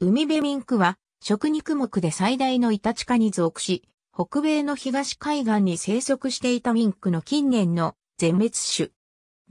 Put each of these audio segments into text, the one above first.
海辺ミンクは、食肉目で最大のイタチ科に属し、北米の東海岸に生息していたミンクの近年の全滅種。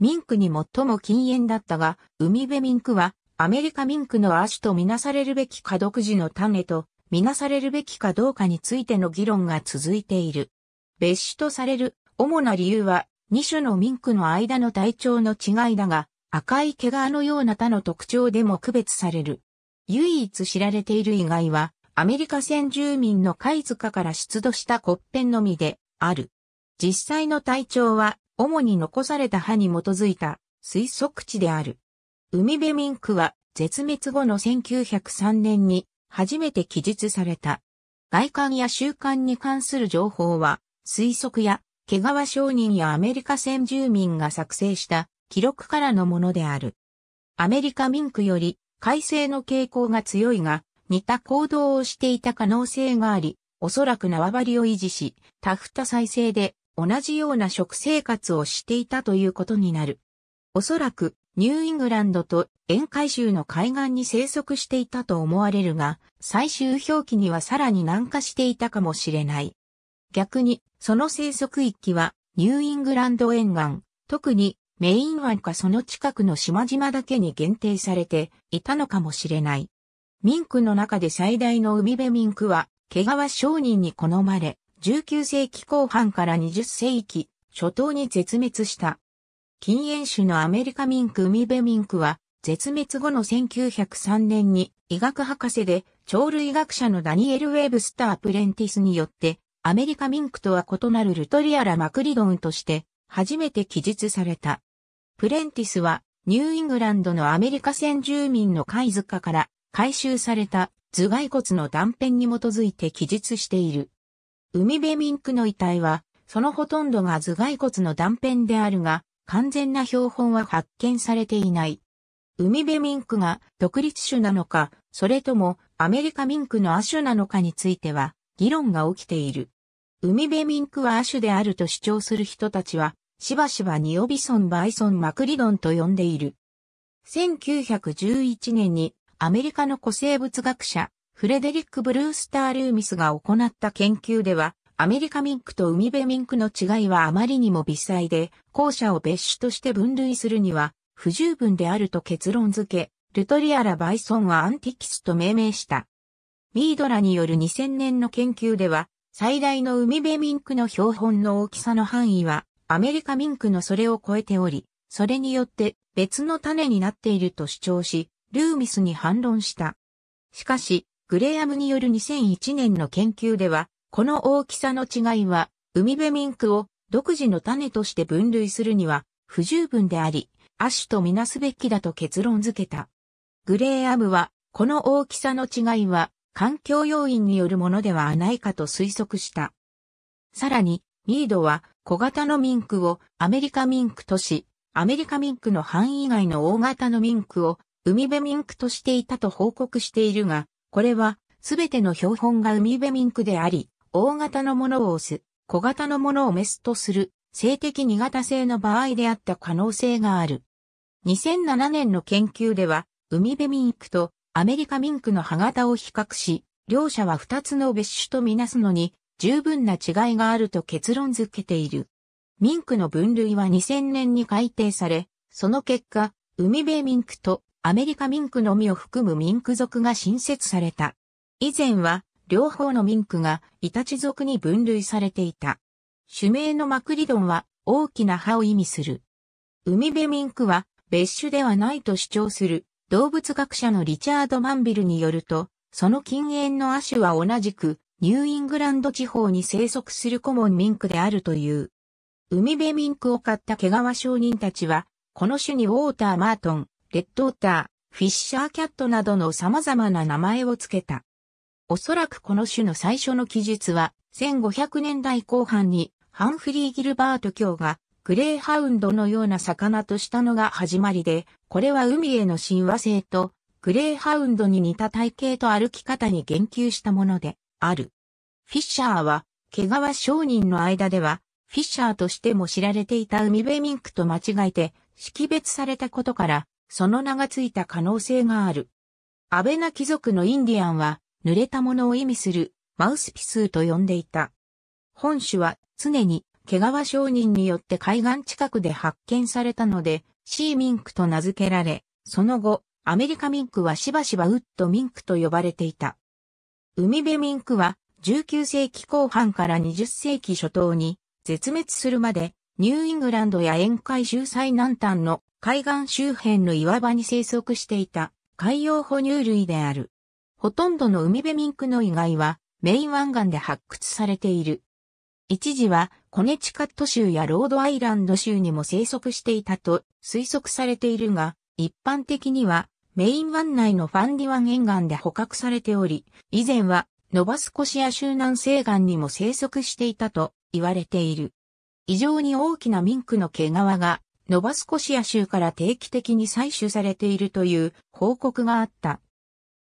ミンクに最も禁煙だったが、海辺ミンクは、アメリカミンクの亜種とみなされるべきか独自の種と、みなされるべきかどうかについての議論が続いている。別種とされる主な理由は、2種のミンクの間の体調の違いだが、赤い毛皮のような他の特徴でも区別される。唯一知られている以外は、アメリカ先住民の貝塚から出土した骨片のみである。実際の体調は、主に残された歯に基づいた推測値である。海辺ミンクは、絶滅後の1903年に初めて記述された。外観や習慣に関する情報は、推測や、毛川商人やアメリカ先住民が作成した記録からのものである。アメリカミンクより改正の傾向が強いが、似た行動をしていた可能性があり、おそらく縄張りを維持し、タフタ再生で同じような食生活をしていたということになる。おそらくニューイングランドと沿海州の海岸に生息していたと思われるが、最終表記にはさらに南下していたかもしれない。逆に、その生息域はニューイングランド沿岸、特にメイン湾かその近くの島々だけに限定されていたのかもしれない。ミンクの中で最大の海辺ミンクは、毛皮商人に好まれ、19世紀後半から20世紀初頭に絶滅した。禁煙種のアメリカミンク海辺ミンクは、絶滅後の1903年に医学博士で鳥類学者のダニエル・ウェブスター・プレンティスによって、アメリカミンクとは異なるルトリアラ・マクリドンとして、初めて記述された。プレンティスはニューイングランドのアメリカ先住民の貝塚から回収された頭蓋骨の断片に基づいて記述している。海辺ミンクの遺体は、そのほとんどが頭蓋骨の断片であるが、完全な標本は発見されていない。海辺ミンクが独立種なのか、それともアメリカミンクの亜種なのかについては、議論が起きている。海辺ミンクは亜種であると主張する人たちは、しばしばニオビソン・バイソン・マクリドンと呼んでいる。1911年にアメリカの古生物学者、フレデリック・ブルースター・ルーミスが行った研究では、アメリカミンクと海辺ミンクの違いはあまりにも微細で、後者を別種として分類するには不十分であると結論付け、ルトリアラ・バイソンはアンティキスと命名した。ミードラによる2000年の研究では、最大の海辺ミンクの標本の大きさの範囲は、アメリカミンクのそれを超えており、それによって別の種になっていると主張し、ルーミスに反論した。しかし、グレアムによる2001年の研究では、この大きさの違いは、海辺ミンクを独自の種として分類するには不十分であり、亜種とみなすべきだと結論付けた。グレーアムは、この大きさの違いは、環境要因によるものではないかと推測した。さらに、ミードは小型のミンクをアメリカミンクとし、アメリカミンクの範囲外の大型のミンクを海辺ミンクとしていたと報告しているが、これはすべての標本が海辺ミンクであり、大型のものをオス、小型のものをメスとする性的2型性の場合であった可能性がある。2007年の研究では、海辺ミンクとアメリカミンクの歯型を比較し、両者は2つの別種とみなすのに十分な違いがあると結論づけている。ミンクの分類は2000年に改定され、その結果、海辺ミンクとアメリカミンクのみを含むミンク族が新設された。以前は、両方のミンクがイタチ族に分類されていた。種名のマクリドンは大きな歯を意味する。海辺ミンクは別種ではないと主張する動物学者のリチャード・マンビルによると、その近縁の亜種は同じくニューイングランド地方に生息するコモンミンクであるという。海辺ミンクを買った毛皮商人たちは、この種にウォーターマートン、レッドウォーター、フィッシャーキャットなどの様々な名前を付けた。おそらくこの種の最初の記述は、1500年代後半にハンフリー・ギルバート卿がグレーハウンドのような魚としたのが始まりで、これは海への神話性とグレーハウンドに似た体型と歩き方に言及したもので、ある。フィッシャーは、毛皮商人の間では、フィッシャーとしても知られていた海辺ミンクと間違えて、識別されたことから、その名がついた可能性がある。アベナ貴族のインディアンは、濡れたものを意味する、マウスピスーと呼んでいた。本種は、常に、毛皮商人によって海岸近くで発見されたので、シーミンクと名付けられ、その後、アメリカミンクはしばしばウッドミンクと呼ばれていた。海辺ミンクは19世紀後半から20世紀初頭に絶滅するまでニューイングランドや沿海州最南端の海岸周辺の岩場に生息していた海洋哺乳類である。ほとんどの海辺ミンクの遺骸はメイン湾岸で発掘されている。一時はコネチカット州やロードアイランド州にも生息していたと推測されているが、一般的にはメイン湾内のファンディ湾沿岸で捕獲されており、以前はノバスコシア州南西岸にも生息していたと言われている。異常に大きなミンクの毛皮がノバスコシア州から定期的に採取されているという報告があった。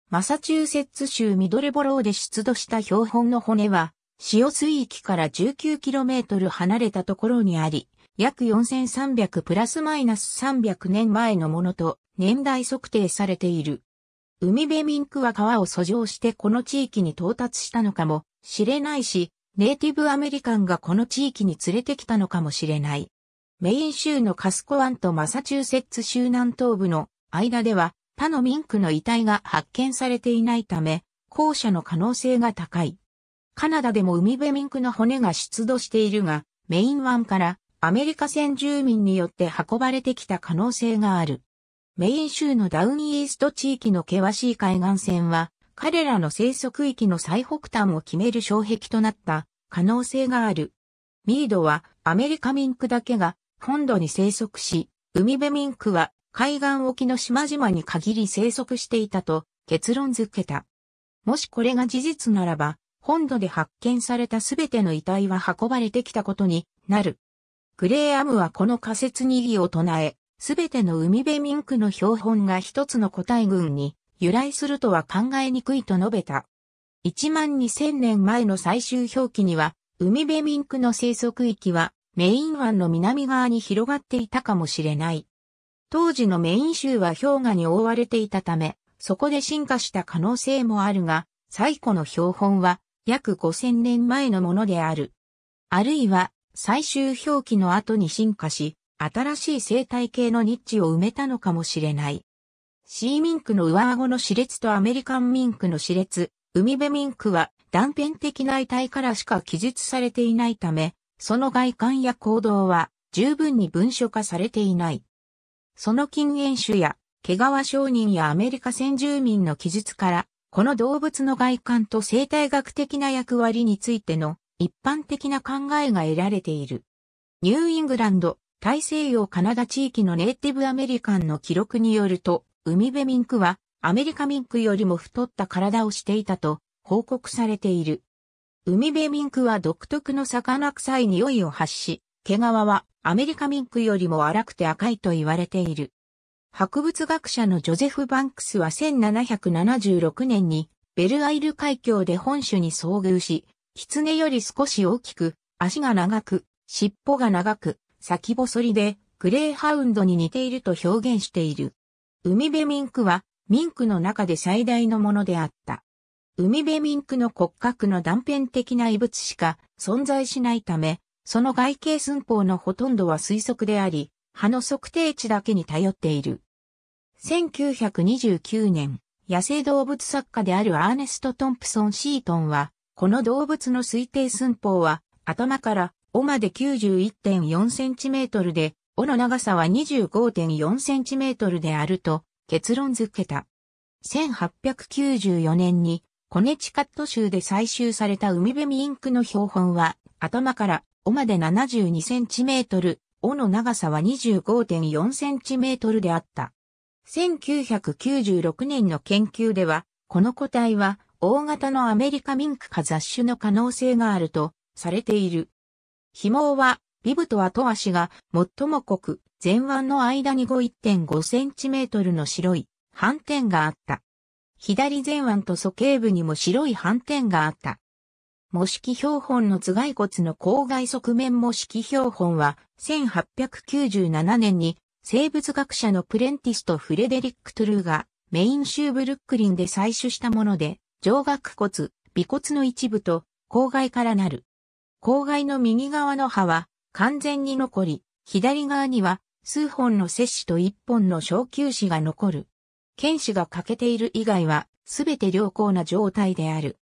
マサチューセッツ州ミドルボローで出土した標本の骨は、潮水域から 19km 離れたところにあり、約4300プラスマイナス300年前のものと年代測定されている。海辺ミンクは川を遡上してこの地域に到達したのかもしれないし、ネイティブアメリカンがこの地域に連れてきたのかもしれない。メイン州のカスコ湾とマサチューセッツ州南東部の間では他のミンクの遺体が発見されていないため、後者の可能性が高い。カナダでも海辺ミンクの骨が出土しているが、メイン湾からアメリカ先住民によって運ばれてきた可能性がある。メイン州のダウンイースト地域の険しい海岸線は、彼らの生息域の最北端を決める障壁となった可能性がある。ミードはアメリカミンクだけが本土に生息し、海辺ミンクは海岸沖の島々に限り生息していたと結論づけた。もしこれが事実ならば、本土で発見されたすべての遺体は運ばれてきたことになる。グレーアムはこの仮説に異議を唱え、すべての海辺民区の標本が一つの個体群に由来するとは考えにくいと述べた。1万2000年前の最終表記には、海辺民区の生息域はメイン湾の南側に広がっていたかもしれない。当時のメイン州は氷河に覆われていたため、そこで進化した可能性もあるが、最古の標本は約5000年前のものである。あるいは最終表記の後に進化し、新しい生態系のニッチを埋めたのかもしれない。シーミンクの上顎の歯列とアメリカンミンクの歯列、海辺ミンクは断片的な遺体からしか記述されていないため、その外観や行動は十分に文書化されていない。その禁煙種や毛皮商人やアメリカ先住民の記述から、この動物の外観と生態学的な役割についての一般的な考えが得られている。ニューイングランド大西洋カナダ地域のネイティブアメリカンの記録によると、海辺ミンクはアメリカミンクよりも太った体をしていたと報告されている。海辺ミンクは独特の魚臭い匂いを発し、毛皮はアメリカミンクよりも荒くて赤いと言われている。博物学者のジョゼフ・バンクスは1776年にベルアイル海峡で本種に遭遇し、狐より少し大きく、足が長く、尻尾が長く、先細りで、グレーハウンドに似ていると表現している。海辺ミンクは、ミンクの中で最大のものであった。海辺ミンクの骨格の断片的な異物しか存在しないため、その外形寸法のほとんどは推測であり、葉の測定値だけに頼っている。1929年、野生動物作家であるアーネスト・トンプソン・シートンは、この動物の推定寸法は、頭から尾まで 91.4cm で、尾の長さは 25.4cm であると結論付けた。1894年にコネチカット州で採集された海辺ミインクの標本は頭から尾まで 72cm、尾の長さは 25.4cm であった。1996年の研究では、この個体は大型のアメリカミンクか雑種の可能性があるとされている。紐は、ビブと後足が最も濃く、前腕の間に5 5センチメートルの白い斑点があった。左前腕と鼠径部にも白い斑点があった。模式標本の頭蓋骨の郊外側面模式標本は、1897年に生物学者のプレンティスとフレデリック・トゥルーがメイン州ブルックリンで採取したもので、上顎骨、尾骨の一部と、郊外からなる郊外の右側の歯は完全に残り、左側には数本の摂氏と一本の小球歯が残る。剣歯が欠けている以外は、すべて良好な状態である。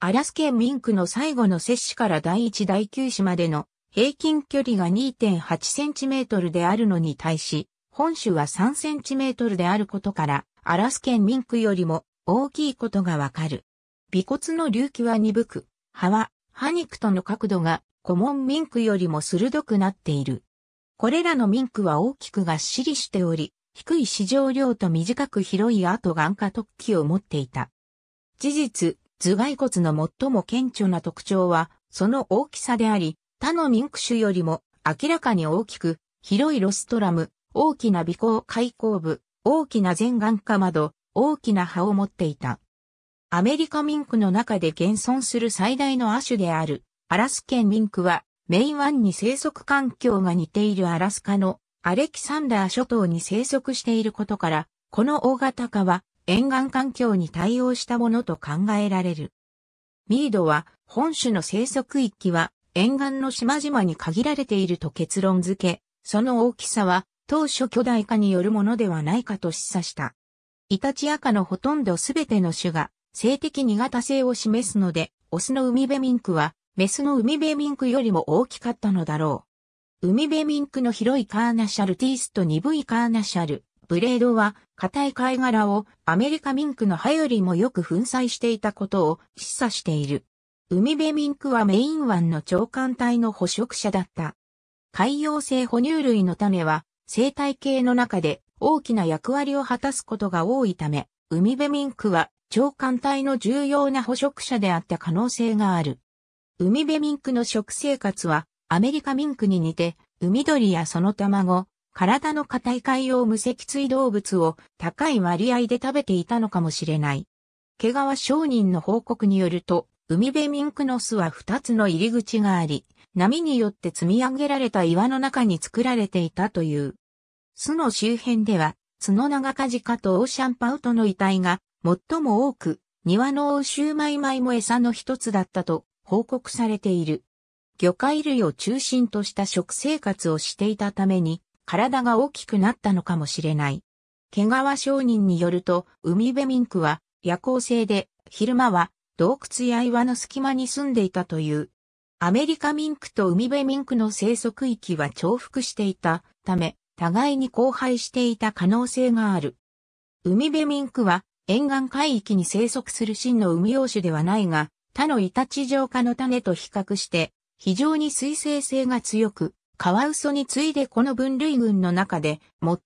アラスン・ミンクの最後の摂氏から第一第九市までの平均距離が 2.8cm であるのに対し、本州は 3cm であることから、アラスケンミンクよりも大きいことがわかる。尾骨の隆起は鈍く、葉はハニクの角度がコモンミンクよりも鋭くなっている。これらのミンクは大きくがっしりしており、低い市場量と短く広い後眼科突起を持っていた。事実、頭蓋骨の最も顕著な特徴は、その大きさであり、他のミンク種よりも明らかに大きく、広いロストラム、大きな鼻孔開口部、大きな前眼科窓、大きな歯を持っていた。アメリカミンクの中で現存する最大の亜種である、アラスケンミンクは、メイン湾に生息環境が似ているアラスカのアレキサンダー諸島に生息していることから、この大型化は沿岸環境に対応したものと考えられる。ミードは本種の生息域は沿岸の島々に限られていると結論付け、その大きさは当初巨大化によるものではないかと示唆した。イタチアカのほとんどすべての種が性的苦手性を示すので、オスの海辺ミンクは、メスの海辺ミンクよりも大きかったのだろう。海辺ミンクの広いカーナシャルティースと鈍いカーナシャル、ブレードは、硬い貝殻をアメリカミンクの歯よりもよく粉砕していたことを示唆している。海辺ミンクはメイン湾の長官隊の捕食者だった。海洋性哺乳類の種は生態系の中で大きな役割を果たすことが多いため、海辺ミンクは長官隊の重要な捕食者であった可能性がある。海辺ミンクの食生活は、アメリカミンクに似て、海鳥やその卵、体の硬い海洋無脊椎動物を高い割合で食べていたのかもしれない。毛川商人の報告によると、海辺ミンクの巣は2つの入り口があり、波によって積み上げられた岩の中に作られていたという。巣の周辺では、角長カジカとオーシャンパウトの遺体が最も多く、庭の欧州米米も餌の一つだったと報告されている。魚介類を中心とした食生活をしていたために、体が大きくなったのかもしれない。毛川商人によると、海辺ミンクは夜行性で、昼間は洞窟や岩の隙間に住んでいたという。アメリカミンクと海辺ミンクの生息域は重複していたため、互いに交配していた可能性がある。海辺ミンクは沿岸海域に生息する真の海洋種ではないが、他のイタチ状化の種と比較して、非常に水生性が強く、カワウソに次いでこの分類群の中で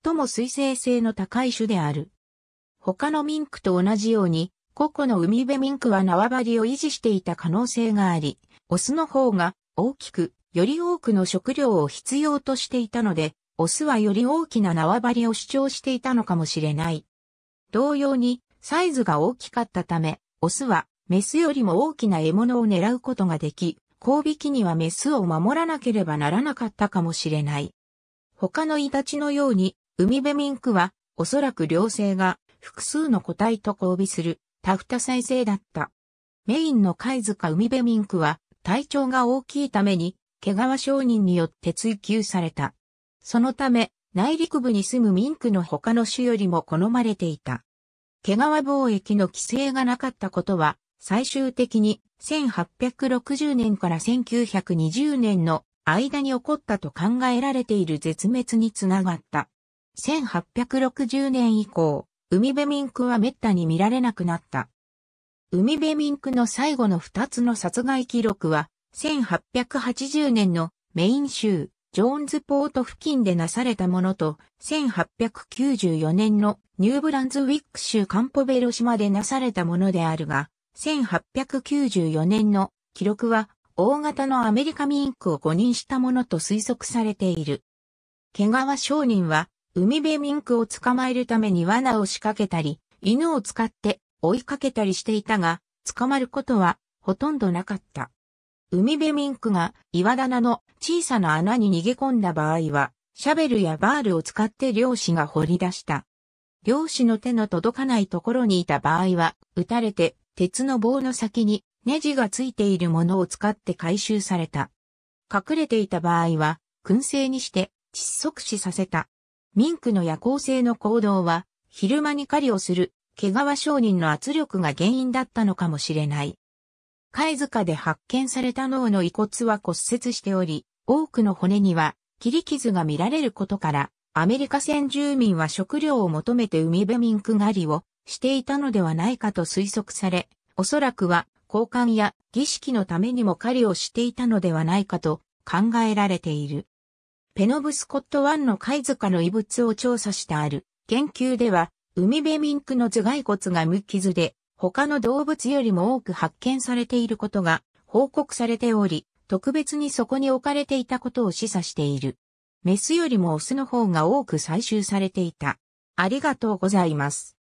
最も水生性の高い種である。他のミンクと同じように、個々の海辺ミンクは縄張りを維持していた可能性があり、オスの方が大きく、より多くの食料を必要としていたので、オスはより大きな縄張りを主張していたのかもしれない。同様に、サイズが大きかったため、オスはメスよりも大きな獲物を狙うことができ、交尾期にはメスを守らなければならなかったかもしれない。他のイタチのように、海辺ミンクは、おそらく両性が複数の個体と交尾するタフタ再生だった。メインの貝塚海辺ミンクは体長が大きいために、毛皮商人によって追求された。そのため、内陸部に住むミンクの他の種よりも好まれていた。毛皮貿易の規制がなかったことは、最終的に1860年から1920年の間に起こったと考えられている絶滅につながった。1860年以降、海辺ミンクは滅多に見られなくなった。海辺ミンクの最後の2つの殺害記録は、1880年のメイン州ジョーンズポート付近でなされたものと、1894年のニューブランズウィック州カンポベロ島でなされたものであるが、1894年の記録は大型のアメリカミンクを誤認したものと推測されている。毛川商人は、海辺ミンクを捕まえるために罠を仕掛けたり、犬を使って追いかけたりしていたが、捕まることはほとんどなかった。海辺ミンクが岩棚の小さな穴に逃げ込んだ場合は、シャベルやバールを使って漁師が掘り出した。漁師の手の届かないところにいた場合は、撃たれて、鉄の棒の先にネジがついているものを使って回収された。隠れていた場合は、燻製にして窒息死させた。ミンクの夜行性の行動は、昼間に狩りをする、毛皮商人の圧力が原因だったのかもしれない。貝塚で発見された脳の遺骨は骨折しており、多くの骨には切り傷が見られることから、アメリカ先住民は食料を求めて海辺民区狩りをしていたのではないかと推測され、おそらくは交換や儀式のためにも狩りをしていたのではないかと考えられている。ペノブスコット湾の貝塚の遺物を調査してある研究では、海辺ミンクの頭蓋骨が無傷で、他の動物よりも多く発見されていることが報告されており、特別にそこに置かれていたことを示唆している。メスよりもオスの方が多く採集されていた。ありがとうございます。